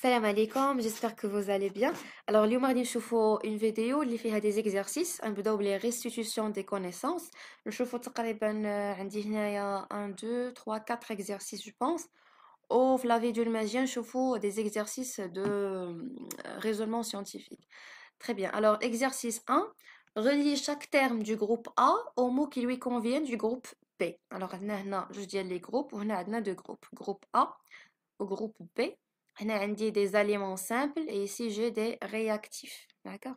Salam alaikum, j'espère que vous allez bien alors اليوم غادي نشوفوا une vidéo il fait des exercices un peu les restitution des connaissances euh, نشوفوا تقريبا un هنايا 1 2 3 quatre exercices je pense Au la vidéo fais des exercices de euh, raisonnement scientifique très bien alors exercice 1 relier chaque terme du groupe A au mot qui lui convient du groupe B alors je هنا les groupes On a deux groupes groupe A au groupe B on a des aliments simples et ici j'ai des réactifs. D'accord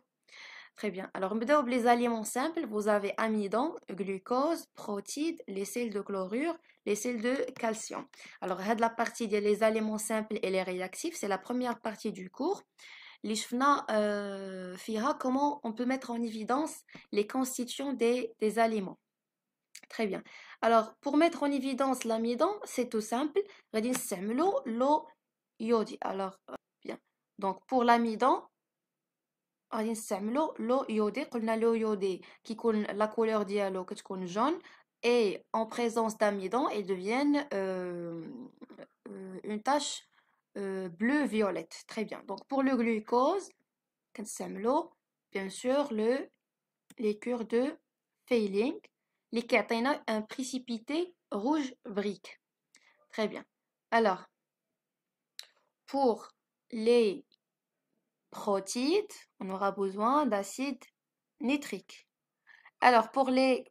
Très bien. Alors, on les aliments simples. Vous avez amidon, glucose, protides, les sels de chlorure, les sels de calcium. Alors, la partie des aliments simples et les réactifs, c'est la première partie du cours. L'ishfna euh, fira comment on peut mettre en évidence les constituants des, des aliments. Très bien. Alors, pour mettre en évidence l'amidon, c'est tout simple. L'eau alors, euh, bien. Donc, pour l'amidon, va utiliser l'eau iodée a l'eau iodée qui la couleur qui est jaune et en présence d'amidon ils deviennent euh, euh, une tache bleu violette très bien donc pour le glucose l'eau, bien sûr le les de de liquide les a un précipité rouge brique très bien alors pour les protides, on aura besoin d'acide nitrique. Alors pour les,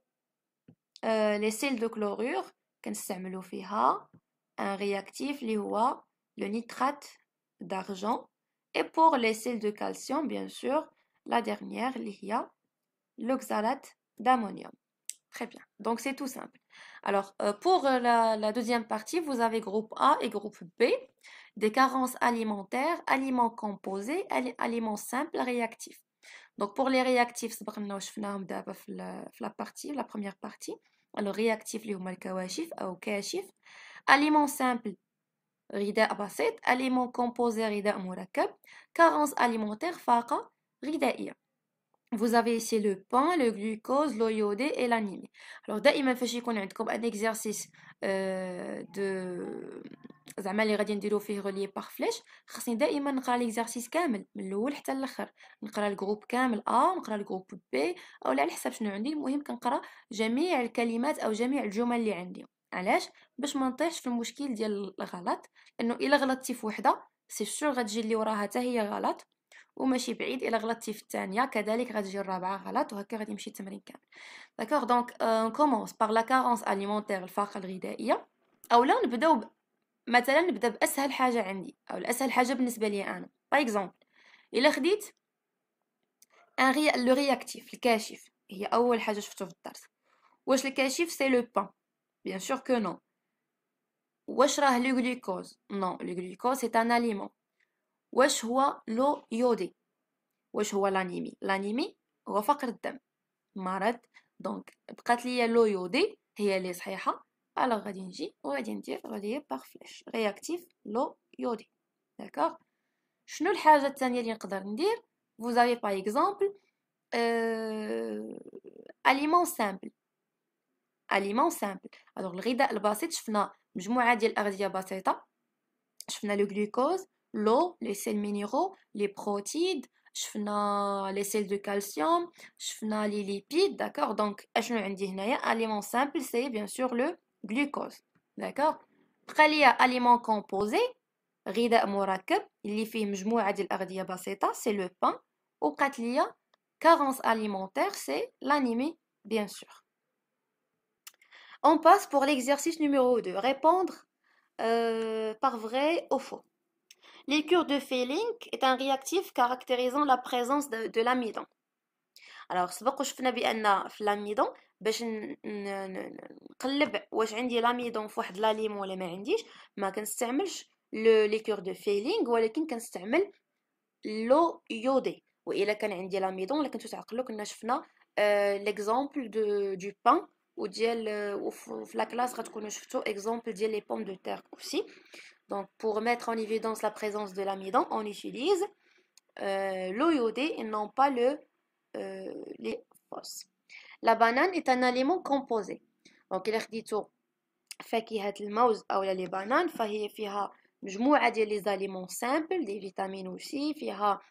euh, les sels de chlorure, un réactif, le nitrate d'argent. Et pour les sels de calcium, bien sûr, la dernière, l'oxalate d'ammonium. Très bien, donc c'est tout simple. Alors, euh, pour euh, la, deuxième partie, vous avez groupe A et groupe B des carences alimentaires, aliments composés, aliments simples, réactifs. Donc pour les réactifs, c'est la partie, la première partie. Alors réactifs, les kawashif, ah, ou kashif. Aliments simples, rida abasit. Aliments composés, rida murakab. Carences alimentaires, faqa, ia. vous avez ici le pain, le glucose, l'eau iodée et l'anime. Alors دائما فاش يكون عندكم ان exercice دو زعما اللي غادي نديرو فيه رولي باغ فليش خصني دائما نقرا ليكزارسيس كامل من الاول حتى الاخر نقرا الجروب كامل ا نقرا الجروب بي او على حساب شنو عندي المهم كنقرا جميع الكلمات او جميع الجمل اللي عندي علاش باش ما نطيحش في المشكل ديال الغلط لانه الا غلطتي في وحده سي شور غتجي اللي وراها حتى هي غلط وماشي بعيد الا غلطتي في الثانيه كذلك غتجي الرابعه غلط وهكا غادي يمشي التمرين كامل داكوغ دونك نكومونس بار لا كارونس اليمونتير الفاقه الغذائيه اولا نبداو ب... مثلا نبدا باسهل حاجه عندي او الاسهل حاجه بالنسبه لي انا باغ اكزومبل الا خديت ان ري... لو رياكتيف الكاشف هي اول حاجه شفتو في الدرس واش الكاشف سي لو بان بيان سور كو نو واش راه لو غليكوز نو لو غليكوز سي ان اليمون واش هو لو يودي واش هو لانيمي لانيمي هو فقر الدم مرض دونك بقات ليا لو يودي هي اللي صحيحه الوغ غادي نجي وغادي ندير غادي باغ فلاش رياكتيف لو يودي داكوغ شنو الحاجه الثانيه اللي نقدر ندير vous avez par اكزومبل euh, اليمون سامبل اليمون سامبل الوغ الغذاء البسيط شفنا مجموعه ديال الاغذيه بسيطه شفنا لو جلوكوز l'eau, les sels minéraux, les protides, les sels de calcium, les lipides, d'accord Donc, aliment simple, c'est bien sûr le glucose, d'accord Après, il y aliment composé, غذاء مركب اللي فيه مجموعة ديال الأغذية بسيطة سي لو ليا carence alimentaire c'est l'animé bien sûr On passe pour l'exercice numéro 2, répondre euh, par vrai ou faux. L'écure de Fehling est un réactif caractérisant la présence de, l'amidon. Alors, سبق وشفنا بان l'amidon, باش نقلب واش عندي لاميدون de واحد لاليم ولا ما عنديش ما كنستعملش de ولكن كنستعمل كان عندي لاميدون تعقلوا كنا شفنا كلاس ديال pommes de terre aussi. Donc, pour mettre en évidence la présence de l'amidon, on utilise euh, l'eau et non pas le, euh, les fosses. La banane est un aliment composé. Donc, il dit tout. فاكهة ou la banane les فهي فيها مجموعة ديال aliments simples, des aussi فيها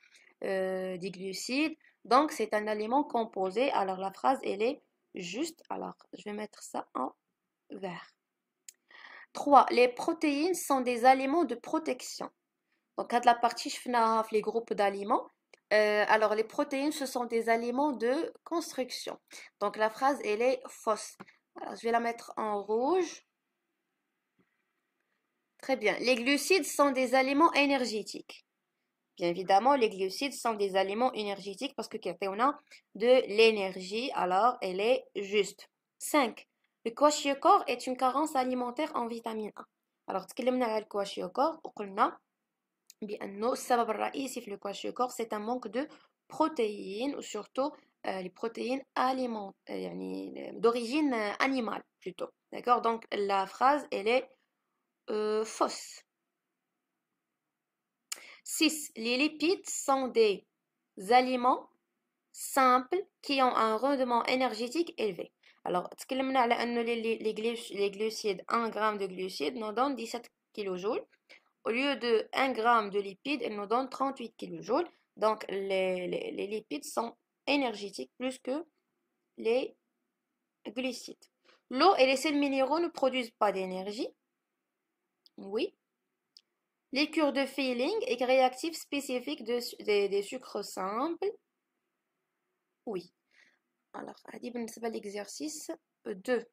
euh, des glucides donc c'est un aliment composé alors la phrase elle est juste alors je vais mettre ça en vert 3. Les protéines sont des aliments de protection. Donc, à la partie, je les groupes d'aliments. Euh, alors, les protéines, ce sont des aliments de construction. Donc, la phrase, elle est fausse. Alors, je vais la mettre en rouge. Très bien. Les glucides sont des aliments énergétiques. Bien évidemment, les glucides sont des aliments énergétiques parce que on a de l'énergie. Alors, elle est juste. 5. Le kwashiorkor est une carence alimentaire en vitamine A. Alors, ce على le kwashiorkor, بأنه السبب الرئيسي le kwashiorkor, c'est un manque de protéines ou surtout euh, les protéines aliment euh, euh, d'origine animale plutôt. D'accord Donc la phrase elle est fausse. 6. Les lipides sont des aliments simples qui ont un rendement énergétique élevé. Alors, تكلمنا على انه les glucides 1 g de glucides nous donne 17 kJ. Au lieu de 1 g de lipides, ils nous donne 38 kJ. Donc, les, lipides sont énergétiques plus que les glucides. L'eau et les sels minéraux ne produisent pas d'énergie. Oui. Les cures de feeling est réactifs spécifique de, des sucres simples. Oui. Alors, l'exercice 2.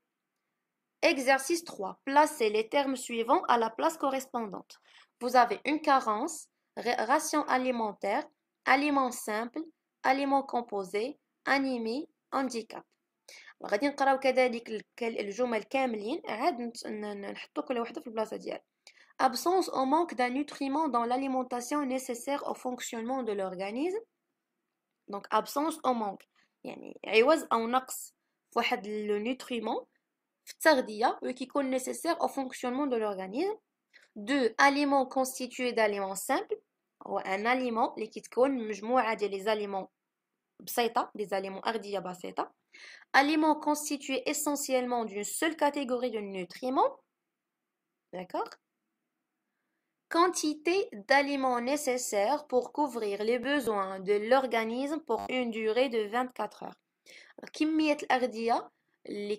Exercice 3. Euh, Placez les termes suivants à la place correspondante. Vous avez une carence, ration alimentaire, aliment simple, aliment composé, anémie, handicap. absence ou manque d'un nutriment dans l'alimentation nécessaire au fonctionnement de l'organisme donc absence ou manque il existe un axe pour les nutriments qui sont nécessaires au fonctionnement de l'organisme. Deux aliments constitués d'aliments simples ou un aliment, lesquels sont mélange les aliments des aliments purs Aliments constitués essentiellement d'une seule catégorie de nutriments. D'accord quantité d'aliments nécessaires pour couvrir les besoins de l'organisme pour une durée de 24 heures كمية الأغذية اللي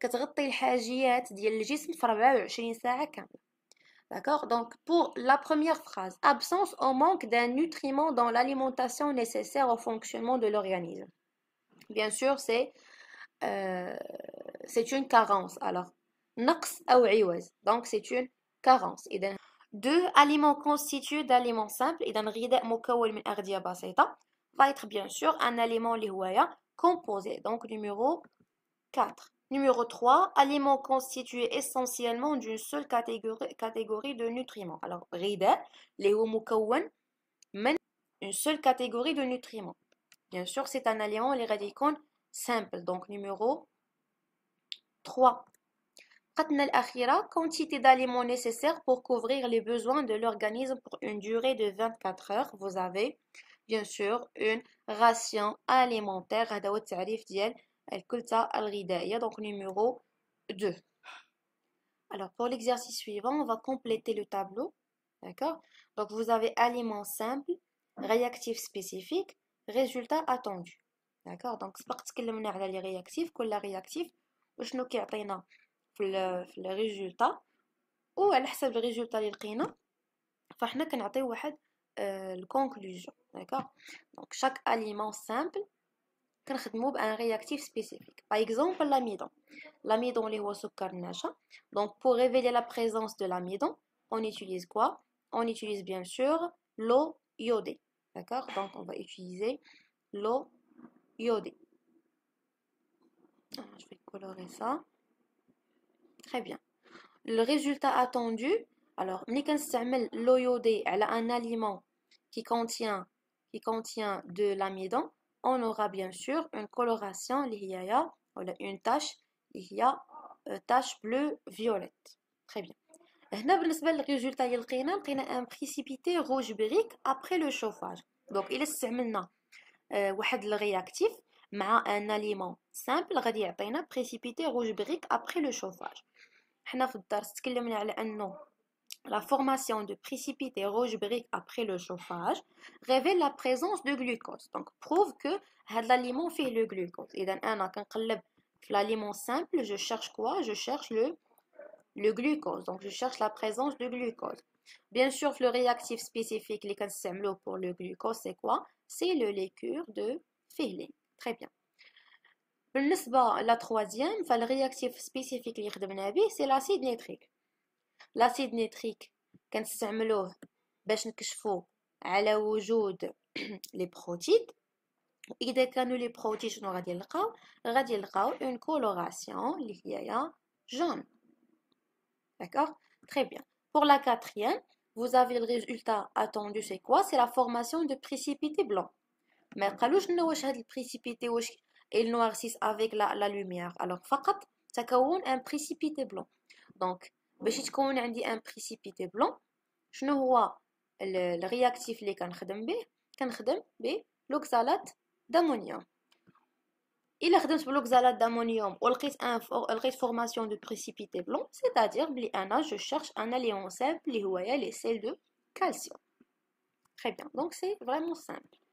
كتغطي الحاجيات ديال الجسم في 24 ساعة D'accord Donc, pour la première phrase, absence ou manque d'un nutriment dans l'alimentation nécessaire au fonctionnement de l'organisme. Bien sûr, c'est euh, une carence. Alors, نقص ou iwaz. Donc, c'est une carence. Et deux aliments constitués d'aliments simples et d'un ridé mokawel min va être bien sûr un aliment اللي composé donc numéro 4 numéro 3 aliments constitués essentiellement d'une seule catégorie, de nutriments alors ride, lihu mokawel, mais une seule catégorie de nutriments bien sûr c'est un aliment les radicons, simple donc numéro 3 quantité d'aliments nécessaires pour couvrir les besoins de l'organisme pour une durée de 24 heures. Vous avez bien sûr une ration alimentaire. Donc numéro 2. Alors pour l'exercice suivant, on va compléter le tableau. D'accord Donc vous avez aliments simples, réactifs spécifiques, résultats attendus. D'accord Donc c'est particulièrement les réactifs, que la réactif, je le résultat. Ou elle, le résultat conclusion d'accord Donc, chaque aliment simple, un réactif spécifique. Par exemple, l'amidon. L'amidon, les est où Donc, pour révéler la présence de l'amidon, on utilise quoi? On utilise bien sûr l'eau iodée. Donc, on va utiliser l'eau iodée. Ah, je vais colorer ça très bien. Le résultat attendu, alors, l'OIOD à un aliment qui contient, de l'amidon, on aura bien sûr une coloration, une tache, euh, tache bleue-violette. Très bien. Le résultat, il y a un précipité rouge brique après le chauffage. Donc, il est un le réactif, mais un aliment simple, il y un précipité rouge brique après le chauffage la formation de précipités rouge briques après le chauffage révèle la présence de glucose. Donc, prouve que l'aliment fait le glucose. Et dans un l'aliment simple, je cherche quoi Je cherche le, glucose. Donc, je cherche la présence de glucose. Bien sûr, le réactif spécifique, les pour le glucose, c'est quoi C'est le liqueur de Fehling. Très bien. Ennous-ba la troisième, le réactif spécifique de l'hydrogène c'est l'acide nitrique. L'acide nitrique, qu'est-ce qu'on s'est c'est qu'il faut, à de les produits. Et dès que nous les produits nous regardons, regardons une coloration jaune. D'accord? Très bien. Pour la quatrième, vous avez le résultat attendu. C'est quoi? C'est la formation de précipités blancs. Mais ils noircissent avec la, lumière. Alors, que ça كون un précipité blanc. Donc, si تكون un précipité blanc, je ne le, le réactif اللي كنخدم به كنخدم l'oxalate d'ammonium. Il l'oxalate d'ammonium ou une formation de précipité blanc, c'est-à-dire que je cherche un alliance simple, les sel de calcium. Très bien, donc c'est vraiment simple.